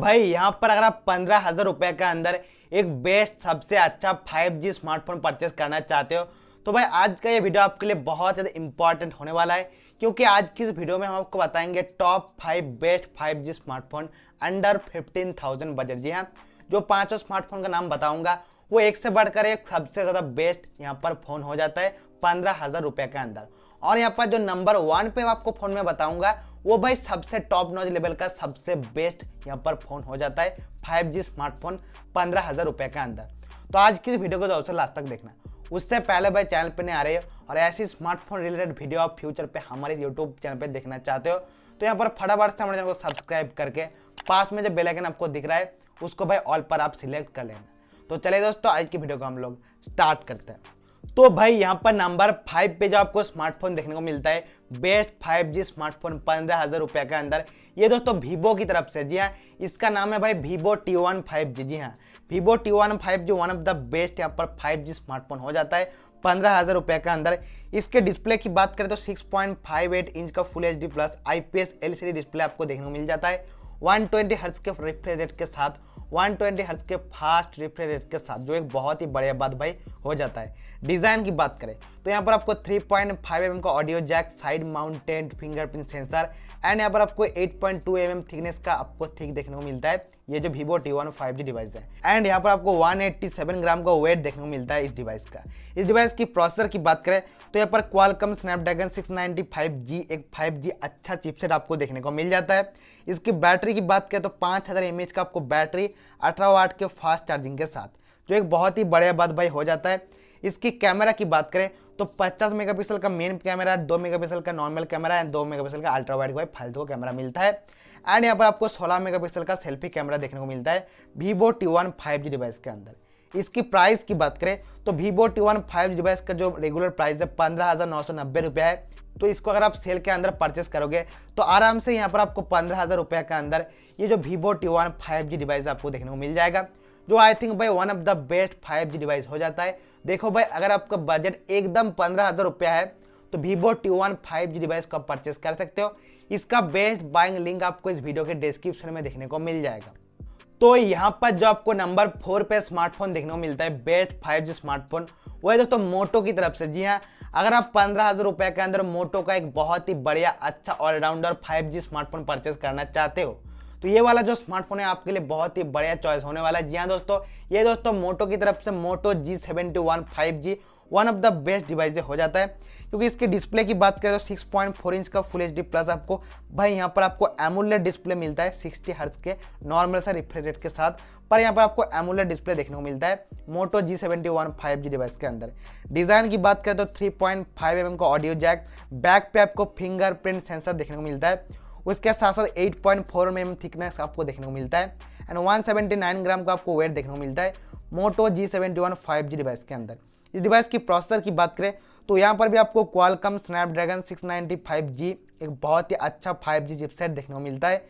भाई यहाँ पर अगर आप पंद्रह हज़ार रुपये के अंदर एक बेस्ट सबसे अच्छा 5G स्मार्टफोन परचेस करना चाहते हो तो भाई आज का ये वीडियो आपके लिए बहुत ज़्यादा इंपॉर्टेंट होने वाला है क्योंकि आज की इस वीडियो में हम आपको बताएंगे top five best 5G smartphone under 15,000 budget जी हाँ जो पांचों स्मार्टफोन का नाम बताऊंगा वो एक से बढ़कर एक सबसे ज़्यादा बेस्ट यहाँ पर फ़ोन हो जाता है पंद्रह हज़ार रुपये के अंदर और यहाँ पर जो नंबर वन पे आपको फ़ोन में बताऊँगा वो भाई सबसे टॉप नॉच लेवल का सबसे बेस्ट यहाँ पर फोन हो जाता है फाइव जी स्मार्टफोन पंद्रह हज़ार रुपये के अंदर तो आज की वीडियो को जो से लास्ट तक देखना उससे पहले भाई चैनल पे नहीं आ रहे हो और ऐसी स्मार्टफोन रिलेटेड वीडियो आप फ्यूचर पे हमारे यूट्यूब चैनल पे देखना चाहते हो तो यहाँ पर फटाफट से हमारे चैनल को सब्सक्राइब करके पास में जो बेलाइकन आपको दिख रहा है उसको भाई ऑल पर आप सिलेक्ट कर लेना तो चले दोस्तों आज की वीडियो को हम लोग स्टार्ट करते हैं तो भाई यहाँ पर नंबर फाइव पे जो आपको स्मार्टफोन देखने को मिलता है बेस्ट 5G स्मार्टफोन पंद्रह हज़ार रुपये के अंदर ये दोस्तों वीवो की तरफ से जी हाँ इसका नाम है भाई Vivo T one five G जी हाँ Vivo T one five G one of the best यहाँ पर फाइव जी स्मार्टफोन हो जाता है पंद्रह हज़ार रुपये के अंदर इसके डिस्प्ले की बात करें तो 6.58 इंच का full H plus I P display आपको देखने को मिल जाता है ट्वेंटी हर्ट्ज के रिफ्रेश रेट के साथ 120 ट्वेंटी के फास्ट रिफ्रेश रेट के साथ जो एक बहुत ही बढ़िया बात भाई हो जाता है डिज़ाइन की बात करें तो यहाँ पर आपको 3.5 पॉइंट mm का audio jack side mounted fingerprint sensor and यहाँ पर आपको 8.2 पॉइंट mm थिकनेस का आपको थिक देखने को मिलता है ये जो वीवो टी वन डिवाइस है एंड यहाँ पर आपको 187 ग्राम का वेट देखने को मिलता है इस डिवाइस का इस डिवाइस की प्रोसेसर की बात करें तो यहाँ पर क्वालकम स्नैपड्रैगन जी एक जी अच्छा चिपसेट आपको देखने को मिल जाता है इसकी बैटरी की बात करें तो एम एच का आपको बैटरी अठारह वाट के फास्ट चार्जिंग के साथ जो एक बहुत ही बड़े बात भाई हो जाता है इसकी कैमरा की बात करें तो 50 मेगापिक्सल का मेन कैमरा दो मेगापिक्सल का नॉर्मल कैमरा एंड दो मेगापिक्सल का अल्ट्रा वाइड भाई फालतू कैमरा मिलता है एंड यहाँ पर आपको 16 मेगापिक्सल का सेल्फी कैमरा देखने को मिलता है वीवो टी वन डिवाइस के अंदर इसकी प्राइस की बात करें तो वीवो टी वन डिवाइस का जो रेगुलर प्राइस है पंद्रह हज़ार नौ सौ नब्बे है तो इसको अगर आप सेल के अंदर परचेस करोगे तो आराम से यहाँ पर आपको पंद्रह हज़ार रुपये के अंदर ये जो Vivo T one five G device आपको देखने को मिल जाएगा जो आई थिंक भाई one of the best five G device हो जाता है देखो भाई अगर आपका बजट एकदम पंद्रह हज़ार रुपया है तो Vivo T one five G device को आप परचेस कर सकते हो इसका बेस्ट बाइंग लिंक आपको इस वीडियो के डिस्क्रिप्शन में देखने को मिल जाएगा तो यहाँ पर जो आपको नंबर फोर पे स्मार्टफोन देखने को मिलता है बेस्ट फाइव जी स्मार्टफोन वो है दोस्तों मोटो की तरफ से जी हाँ अगर आप पंद्रह हज़ार रुपये के अंदर मोटो का एक बहुत ही बढ़िया अच्छा all rounder five G smartphone purchase करना चाहते हो तो ये वाला जो स्मार्टफोन है आपके लिए बहुत ही बढ़िया चॉइस होने वाला है जी हाँ दोस्तों ये दोस्तों मोटो की तरफ से Moto G seventy one five G one of the best device हो जाता है क्योंकि इसके डिस्प्ले की बात करें तो सिक्स पॉइंट फोर इंच का फुल एच डी प्लस आपको भाई यहाँ पर आपको एमुलेट डिस्प्ले मिलता है सिक्सटी हर्ट्स के नॉर्मल सा रिफ्रेश रेट के साथ पर यहाँ पर आपको एमुलर डिस्प्ले देखने को मिलता है Moto G seventy one five G device के अंदर डिज़ाइन की बात करें तो थ्री पॉइंट फाइव एम का ऑडियो जैक बैक पे आपको फिंगरप्रिंट सेंसर देखने को मिलता है उसके साथ साथ eight point four M thickness आपको देखने को मिलता है and one seventy nine gram का आपको वेट देखने को मिलता है Moto G seventy one five G device के अंदर इस डिवाइस की प्रोसेसर की बात करें तो यहाँ पर भी आपको क्वालकम स्नैपड्रैगन जी एक बहुत ही अच्छा 5G चिपसेट देखने को मिलता है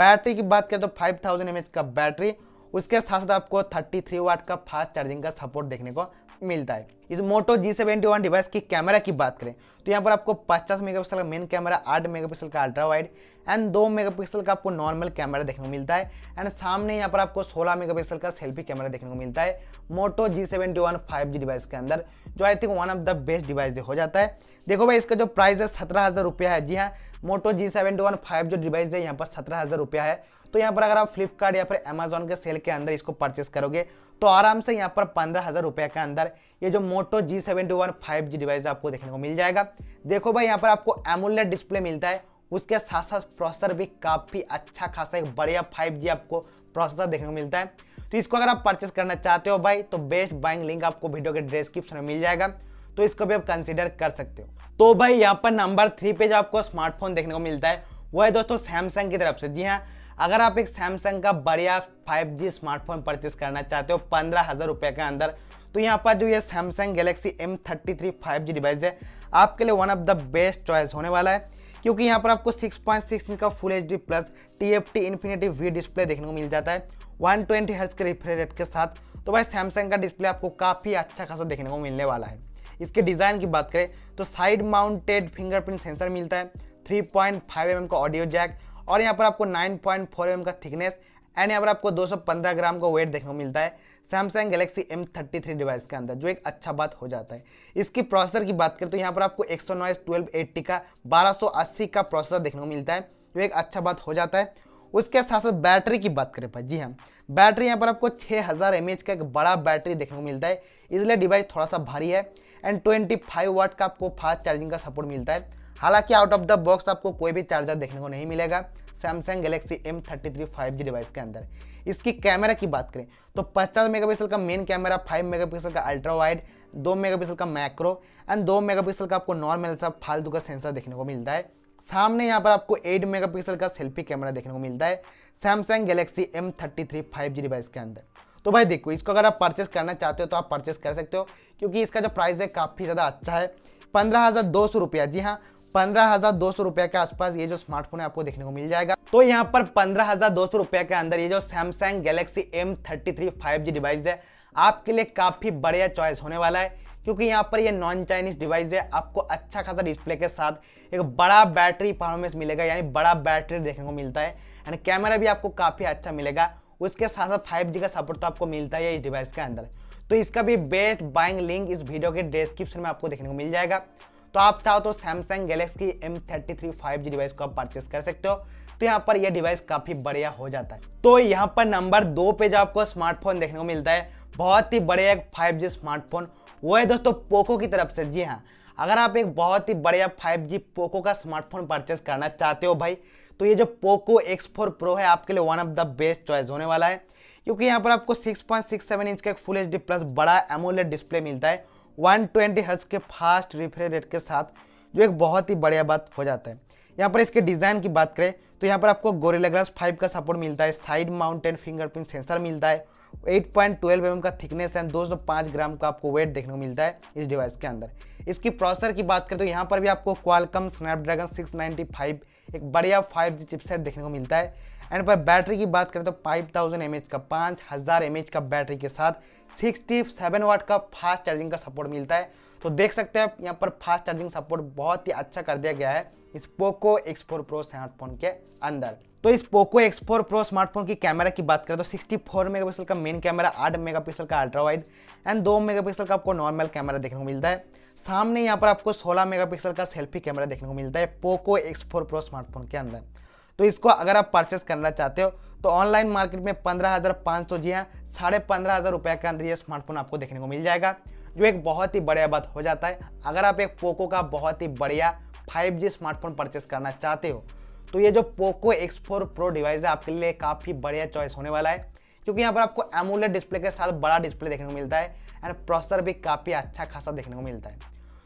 बैटरी की बात करें तो 5000 थाउजेंड का बैटरी उसके साथ साथ आपको 33 वाट का फास्ट चार्जिंग का सपोर्ट देखने को मिलता है इस Moto G seventy one device की कैमरा की बात करें तो यहाँ पर आपको 50 मेगापिक्सल का मेन कैमरा 8 मेगापिक्सल का अल्ट्रा वाइड एंड 2 मेगापिक्सल का आपको नॉर्मल कैमरा देखने को मिलता है एंड सामने यहाँ पर आपको 16 मेगापिक्सल का सेल्फी कैमरा देखने को मिलता है Moto G seventy one five G device के अंदर जो I think one of the best device हो जाता है देखो भाई इसका जो प्राइस है सत्रह हज़ार रुपया है जी हाँ Moto G seven one five जो डिवाइस है यहाँ पर सत्रह हज़ार रुपया है तो यहाँ पर अगर आप फ्लिपकार्ट या फिर अमेजोन के सेल के अंदर इसको परचेस करोगे तो आराम से यहाँ पर पंद्रह हज़ार रुपये के अंदर ये जो Moto G seventy one five G device आपको देखने को मिल जाएगा देखो भाई यहाँ पर आपको एमुलेट डिस्प्ले मिलता है उसके साथ साथ प्रोसेसर भी काफ़ी अच्छा खासा एक बढ़िया जी आपको प्रोसेसर देखने को मिलता है तो इसको अगर आप परचेस करना चाहते हो भाई तो बेस्ट बाइंग लिंक आपको वीडियो के डिस्क्रिप्शन में मिल जाएगा तो इसको भी आप कंसिडर कर सकते हो तो भाई यहाँ पर नंबर थ्री पे जो आपको स्मार्टफोन देखने को मिलता है वो है दोस्तों सैमसंग की तरफ से जी हाँ अगर आप एक सैमसंग का बढ़िया 5G स्मार्टफोन परचेज करना चाहते हो पंद्रह हज़ार रुपये के अंदर तो यहाँ पर जो ये Samsung Galaxy M thirty three five G device है आपके लिए one of the best choice होने वाला है क्योंकि यहाँ पर आपको 6.6 इंच का full H D plus T F T infinity V display देखने को मिल जाता है वन ट्वेंटी हर्ट्स के रिफ्रेश रेट के साथ तो भाई सैमसंग का डिस्प्ले आपको काफ़ी अच्छा खासा देखने को मिलने वाला है इसके डिज़ाइन की बात करें तो साइड माउंटेड फिंगरप्रिंट सेंसर मिलता है थ्री पॉइंट फाइव एम का ऑडियो जैक और यहाँ पर आपको नाइन पॉइंट फोर एम का थिकनेस एंड यहाँ पर आपको 215 ग्राम का वेट देखने को मिलता है Samsung Galaxy M thirty three device के अंदर जो एक अच्छा बात हो जाता है इसकी प्रोसेसर की बात करें तो यहाँ पर आपको एक सौ नॉइस ट्वेल्व एट्टी का अस्सी का प्रोसेसर देखने को मिलता है जो एक अच्छा बात हो जाता है उसके साथ साथ बैटरी की बात करें भाई जी हाँ बैटरी यहाँ पर आपको 6000 हज़ार का एक बड़ा बैटरी देखने को मिलता है इसलिए डिवाइस थोड़ा सा भारी है एंड ट्वेंटी फाइव वाट का आपको फास्ट चार्जिंग का सपोर्ट मिलता है हालांकि आउट ऑफ द बॉक्स आपको कोई भी चार्जर देखने को नहीं मिलेगा Samsung Galaxy M thirty three five G device के अंदर इसकी कैमरा की बात करें तो पचास मेगा का मेन कैमरा फाइव मेगा का अल्ट्रा वाइड दो मेगा का मैक्रो एंड दो मेगा का आपको नॉर्मल सा फालतू का सेंसर देखने को मिलता है सामने यहाँ पर आपको 8 मेगापिक्सल का सेल्फी कैमरा देखने को मिलता है Samsung Galaxy M thirty three five G device के अंदर तो भाई देखो इसको अगर आप परचेस करना चाहते हो तो आप परचेस कर सकते हो क्योंकि इसका जो प्राइस है काफ़ी ज़्यादा अच्छा है पंद्रह हज़ार दो सौ रुपया जी हाँ पंद्रह हज़ार दो सौ रुपया के आसपास ये जो स्मार्टफोन है आपको देखने को मिल जाएगा तो यहाँ पर पंद्रह हज़ार दो सौ रुपया के अंदर ये जो Samsung Galaxy M thirty three five G device है आपके लिए काफ़ी बढ़िया चॉइस होने वाला है क्योंकि यहाँ पर ये नॉन चाइनीज डिवाइस है आपको अच्छा खासा डिस्प्ले के साथ एक बड़ा बैटरी परफॉर्मेंस मिलेगा यानी बड़ा बैटरी देखने को मिलता है एंड कैमरा भी आपको काफ़ी अच्छा मिलेगा उसके साथ साथ फाइव जी का सपोर्ट तो आपको मिलता है इस डिवाइस के अंदर तो इसका भी बेस्ट बाइंग लिंक इस वीडियो के डिस्क्रिप्शन में आपको देखने को मिल जाएगा तो आप चाहो तो Samsung Galaxy M thirty device को आप परचेस कर सकते हो तो यहाँ पर यह डिवाइस काफ़ी बढ़िया हो जाता है तो यहाँ पर नंबर दो पे जो आपको स्मार्टफोन देखने को मिलता है बहुत ही बढ़िया एक फाइव स्मार्टफोन वो है दोस्तों पोको की तरफ से जी हाँ अगर आप एक बहुत ही बढ़िया 5G पोको का स्मार्टफोन परचेस करना चाहते हो भाई तो ये जो पोको एक्स फोर प्रो है आपके लिए one of the best choice होने वाला है क्योंकि यहाँ पर आपको 6.67 इंच का एक फुल एच प्लस बड़ा एमोलेट डिस्प्ले मिलता है 120 ट्वेंटी के फास्ट रिफ्रेश रेट के साथ जो एक बहुत ही बढ़िया बात हो जाता है यहाँ पर इसके डिज़ाइन की बात करें तो यहाँ पर आपको गोरेला ग्लास फाइव का सपोर्ट मिलता है साइड माउंटेन फिंगरप्रिंट सेंसर मिलता है 8.12 पॉइंट mm का थिकनेस एंड 205 ग्राम का आपको वेट देखने को मिलता है इस डिवाइस के अंदर इसकी प्रोसेसर की बात करें तो यहाँ पर भी आपको क्वालकम स्नैपड्रैगन 695 एक बढ़िया 5G चिपसेट देखने को मिलता है एंड पर बैटरी की बात करें तो 5000 थाउजेंड का 5000 हज़ार का बैटरी के साथ सिक्सटी सेवन वाट का फास्ट चार्जिंग का सपोर्ट मिलता है तो देख सकते हैं आप यहाँ पर फास्ट चार्जिंग सपोर्ट बहुत ही अच्छा कर दिया गया है इस Poco X four pro smartphone के अंदर तो इस Poco X four pro smartphone की कैमरा की बात करें तो 64 मेगापिक्सल का मेन कैमरा 8 मेगापिक्सल का अल्ट्रा वाइड एंड 2 मेगापिक्सल का आपको नॉर्मल कैमरा देखने को मिलता है सामने यहाँ पर आपको 16 मेगापिक्सल का सेल्फी कैमरा देखने को मिलता है Poco X four pro smartphone के अंदर तो इसको अगर आप परचेस करना चाहते हो तो ऑनलाइन मार्केट में पंद्रह हज़ार पाँच सौ जी हाँ साढ़े पंद्रह हज़ार रुपये के अंदर ये स्मार्टफोन आपको देखने को मिल जाएगा जो एक बहुत ही बढ़िया बात हो जाता है अगर आप एक पोको का बहुत ही बढ़िया जी स्मार्टफोन परचेस करना चाहते हो तो ये जो पोको फोर प्रो डिवाइस है आपके लिए काफ़ी बढ़िया चॉइस होने वाला है क्योंकि यहाँ पर आपको एमोलेड डिस्प्ले के साथ बड़ा डिस्प्ले देखने को मिलता है एंड प्रोसेसर भी काफ़ी अच्छा खासा देखने को मिलता है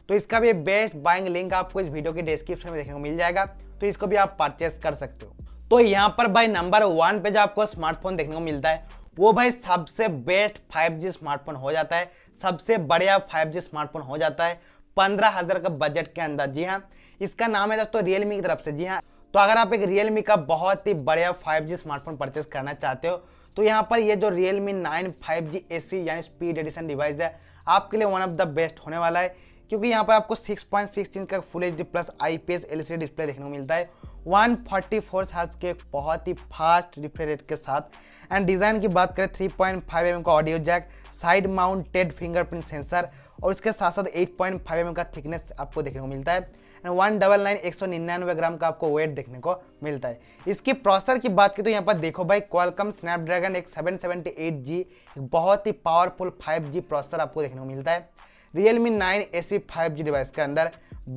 तो इसका भी बेस्ट बाइंग लिंक आपको इस वीडियो के डिस्क्रिप्शन में देखने को मिल जाएगा तो इसको भी आप परचेस कर सकते हो तो यहाँ पर भाई नंबर वन पे जो आपको स्मार्टफोन देखने को मिलता है वो भाई सबसे बेस्ट 5G स्मार्टफोन हो जाता है सबसे बढ़िया 5G स्मार्टफोन हो जाता है पंद्रह हज़ार का बजट के अंदर जी हाँ इसका नाम है दोस्तों रियलमी की तरफ से जी हाँ तो अगर आप एक रियलमी का बहुत ही बढ़िया फाइव स्मार्टफोन परचेस करना चाहते हो तो यहाँ पर ये जो Realme nine five G A C यानी स्पीड एडिशन डिवाइस है आपके लिए वन ऑफ द बेस्ट होने वाला है क्योंकि यहाँ पर आपको 6.6 इंच का full H D plus I P S L C display देखने को मिलता है वन फोर्टी फोर हर्ट्स के बहुत ही फास्ट रिफ्रेट के साथ एंड डिज़ाइन की बात करें थ्री पॉइंट फाइव एम का audio jack side mounted fingerprint sensor और उसके साथ साथ एट पॉइंट फाइव एम का थिकनेस आपको देखने को मिलता है एंड वन डबल नाइन एक सौ निन्यानवे ग्राम का आपको वेट देखने को मिलता है इसकी प्रोसेसर की बात की तो यहाँ पर देखो भाई क्वालकम स्नैपड्रैगन एक सेवन सेवेंटी एट जी बहुत ही पावरफुल फाइव जी प्रोसेसर आपको देखने को मिलता है Realme nine A C five G device के अंदर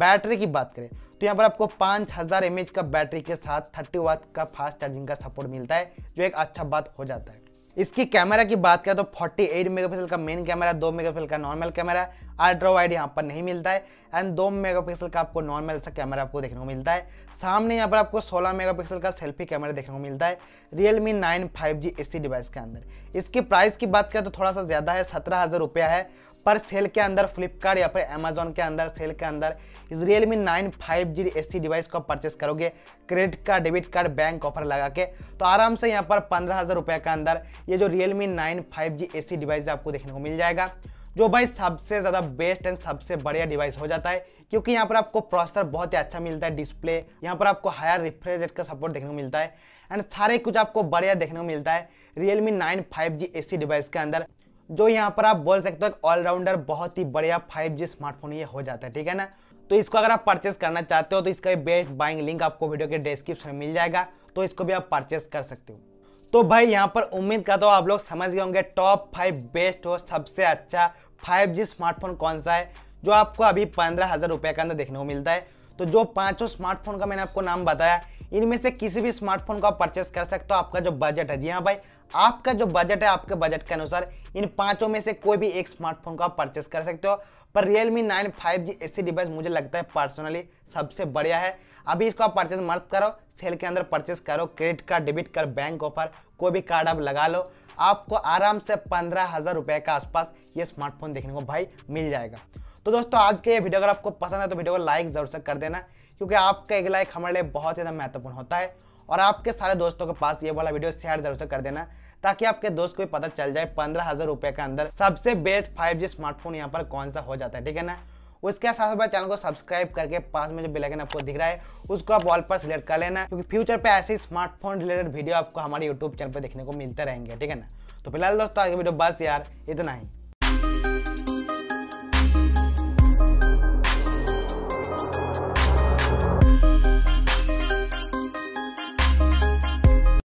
बैटरी की बात करें तो यहाँ पर आपको 5000 हजार का बैटरी के साथ 30 वाट का फास्ट चार्जिंग का सपोर्ट मिलता है जो एक अच्छा बात हो जाता है इसकी कैमरा की बात करें तो 48 मेगा का मेन कैमरा 2 मेगा का नॉर्मल कैमरा अल्ट्रा वाइड यहाँ पर नहीं मिलता है एंड 2 पिक्सल का आपको नॉर्मल सा कैमरा आपको देखने को मिलता है सामने यहाँ पर आपको 16 मेगापिक्सल का सेल्फी कैमरा देखने को मिलता है Realme 9 5G एसी डिवाइस के अंदर इसकी प्राइस की बात करें तो थोड़ा सा ज़्यादा है सत्रह हज़ार रुपया है पर सेल के अंदर फ्लिपकार्ट या फिर अमेजोन के अंदर सेल के अंदर इस Realme nine five G S device को आप परचेस करोगे credit card debit card bank offer लगा के तो आराम से यहाँ पर पंद्रह हज़ार रुपये के अंदर ये जो Realme nine five G S device आपको देखने को मिल जाएगा जो भाई सबसे ज़्यादा बेस्ट एंड सबसे बढ़िया डिवाइस हो जाता है क्योंकि यहाँ पर आपको प्रोसेसर बहुत ही अच्छा मिलता है डिस्प्ले यहाँ पर आपको हायर रिफ्रेश रेट का सपोर्ट देखने को मिलता है एंड सारे कुछ आपको बढ़िया देखने को मिलता है Realme nine five G C device के अंदर जो यहाँ पर आप बोल सकते हो एक ऑलराउंडर बहुत ही बढ़िया फाइव जी स्मार्टफोन ये हो जाता है ठीक है ना तो इसको अगर आप परचेस करना चाहते हो तो इसका बेस्ट बाइंग लिंक आपको वीडियो के डिस्क्रिप्शन में मिल जाएगा तो इसको भी आप परचेस कर सकते हो तो भाई यहाँ पर उम्मीद करता हूँ आप लोग समझ गए होंगे टॉप फाइव बेस्ट और सबसे अच्छा फाइव स्मार्टफोन कौन सा है जो आपको अभी पंद्रह हज़ार रुपये के अंदर देखने को मिलता है तो जो पांचों स्मार्टफोन का मैंने आपको नाम बताया इनमें से किसी भी स्मार्टफोन को आप परचेस कर सकते हो आपका जो बजट है जी हाँ भाई आपका जो बजट है आपके बजट के अनुसार इन पांचों में से कोई भी एक स्मार्टफोन को आप परचेस कर सकते हो पर Realme 9 5G ऐसी डिवाइस मुझे लगता है पर्सनली सबसे बढ़िया है अभी इसको आप परचेस मत करो सेल के अंदर परचेस करो credit card debit card bank offer कोई भी कार्ड आप लगा लो आपको आराम से पंद्रह हज़ार रुपये के आसपास ये स्मार्टफोन देखने को भाई मिल जाएगा तो दोस्तों आज के ये वीडियो अगर आपको पसंद है तो वीडियो को लाइक ज़रूर से कर देना क्योंकि आपका एक लाइक हमारे लिए बहुत ज़्यादा महत्वपूर्ण होता है और आपके सारे दोस्तों के पास ये वाला वीडियो शेयर जरूर से कर देना ताकि आपके दोस्त को भी पता चल जाए पंद्रह हजार रुपए के अंदर सबसे बेस्ट फाइव जी स्मार्टफोन यहाँ पर कौन सा हो जाता है ठीक है ना उसके साथ साथ चैनल को सब्सक्राइब करके पास में जो बिलकन आपको दिख रहा है उसको आप वॉल पर सिलेक्ट कर लेना क्योंकि फ्यूचर पे ऐसे स्मार्टफोन रिलेटेड वीडियो आपको हमारे यूट्यूब चैनल पर देखने को मिलते रहेंगे ठीक है ना तो फिलहाल दोस्तों आज वीडियो बस यार इतना ही